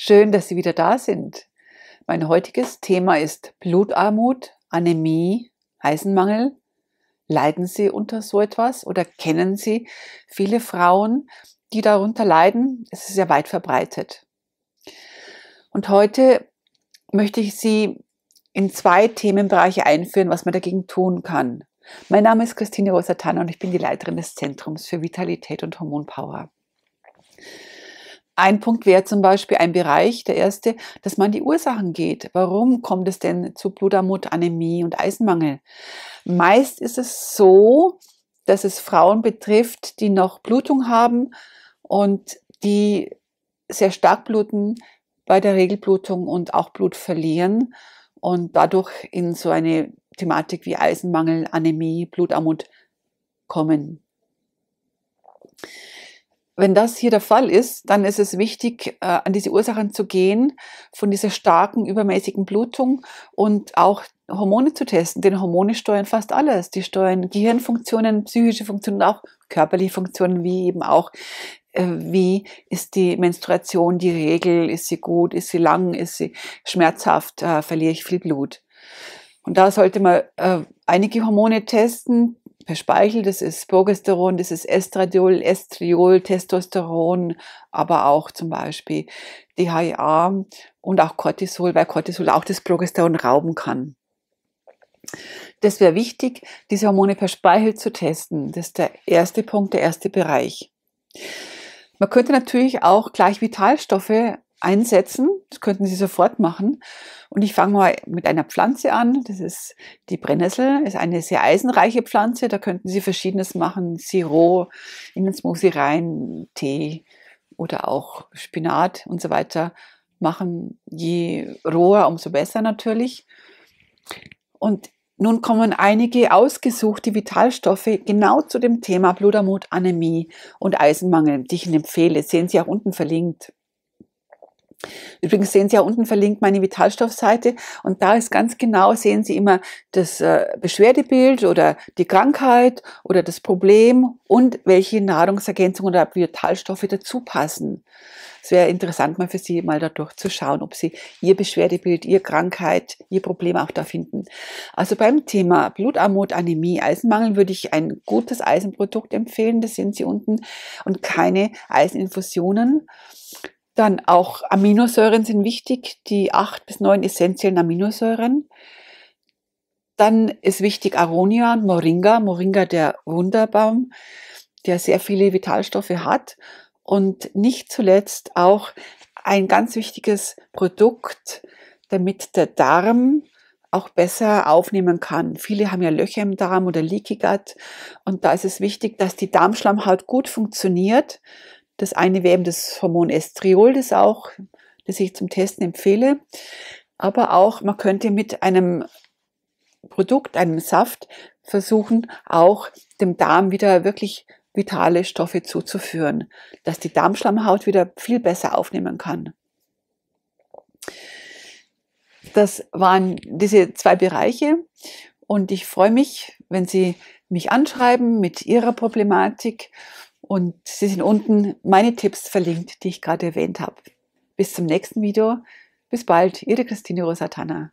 Schön, dass Sie wieder da sind. Mein heutiges Thema ist Blutarmut, Anämie, Eisenmangel. Leiden Sie unter so etwas oder kennen Sie viele Frauen, die darunter leiden? Es ist ja weit verbreitet. Und heute möchte ich Sie in zwei Themenbereiche einführen, was man dagegen tun kann. Mein Name ist Christine Rosatana und ich bin die Leiterin des Zentrums für Vitalität und Hormonpower. Ein Punkt wäre zum Beispiel ein Bereich, der erste, dass man die Ursachen geht. Warum kommt es denn zu Blutarmut, Anämie und Eisenmangel? Meist ist es so, dass es Frauen betrifft, die noch Blutung haben und die sehr stark bluten bei der Regelblutung und auch Blut verlieren und dadurch in so eine Thematik wie Eisenmangel, Anämie, Blutarmut kommen wenn das hier der Fall ist, dann ist es wichtig, äh, an diese Ursachen zu gehen, von dieser starken, übermäßigen Blutung und auch Hormone zu testen. Denn Hormone steuern fast alles. Die steuern Gehirnfunktionen, psychische Funktionen, auch körperliche Funktionen, wie eben auch, äh, wie ist die Menstruation, die Regel, ist sie gut, ist sie lang, ist sie schmerzhaft, äh, verliere ich viel Blut. Und da sollte man äh, einige Hormone testen, per Speichel, das ist Progesteron, das ist Estradiol, Estriol, Testosteron, aber auch zum Beispiel DHEA und auch Cortisol, weil Cortisol auch das Progesteron rauben kann. Das wäre wichtig, diese Hormone per Speichel zu testen. Das ist der erste Punkt, der erste Bereich. Man könnte natürlich auch gleich Vitalstoffe einsetzen. Das könnten Sie sofort machen. Und ich fange mal mit einer Pflanze an. Das ist die Brennnessel. Ist eine sehr eisenreiche Pflanze. Da könnten Sie verschiedenes machen. Sirop, in den Smoothie rein, Tee oder auch Spinat und so weiter machen. Je roher, umso besser natürlich. Und nun kommen einige ausgesuchte Vitalstoffe genau zu dem Thema Blutarmut, Anämie und Eisenmangel, die ich Ihnen empfehle. Das sehen Sie auch unten verlinkt. Übrigens sehen Sie ja unten verlinkt meine Vitalstoffseite und da ist ganz genau, sehen Sie immer das äh, Beschwerdebild oder die Krankheit oder das Problem und welche Nahrungsergänzungen oder Vitalstoffe dazu passen. Es wäre interessant mal für Sie mal dadurch zu schauen, ob Sie Ihr Beschwerdebild, Ihr Krankheit, Ihr Problem auch da finden. Also beim Thema Blutarmut, Anämie, Eisenmangel würde ich ein gutes Eisenprodukt empfehlen, das sehen Sie unten und keine Eiseninfusionen. Dann auch Aminosäuren sind wichtig, die acht bis neun essentiellen Aminosäuren. Dann ist wichtig Aronia und Moringa. Moringa, der Wunderbaum, der sehr viele Vitalstoffe hat. Und nicht zuletzt auch ein ganz wichtiges Produkt, damit der Darm auch besser aufnehmen kann. Viele haben ja Löcher im Darm oder Leaky Gut und da ist es wichtig, dass die Darmschlammhaut gut funktioniert das eine wäre eben das Hormon Estriol, das auch, das ich zum Testen empfehle. Aber auch, man könnte mit einem Produkt, einem Saft versuchen, auch dem Darm wieder wirklich vitale Stoffe zuzuführen, dass die Darmschlammhaut wieder viel besser aufnehmen kann. Das waren diese zwei Bereiche und ich freue mich, wenn Sie mich anschreiben mit Ihrer Problematik und sie sind unten meine Tipps verlinkt, die ich gerade erwähnt habe. Bis zum nächsten Video. Bis bald, Ihre Christine Rosatana.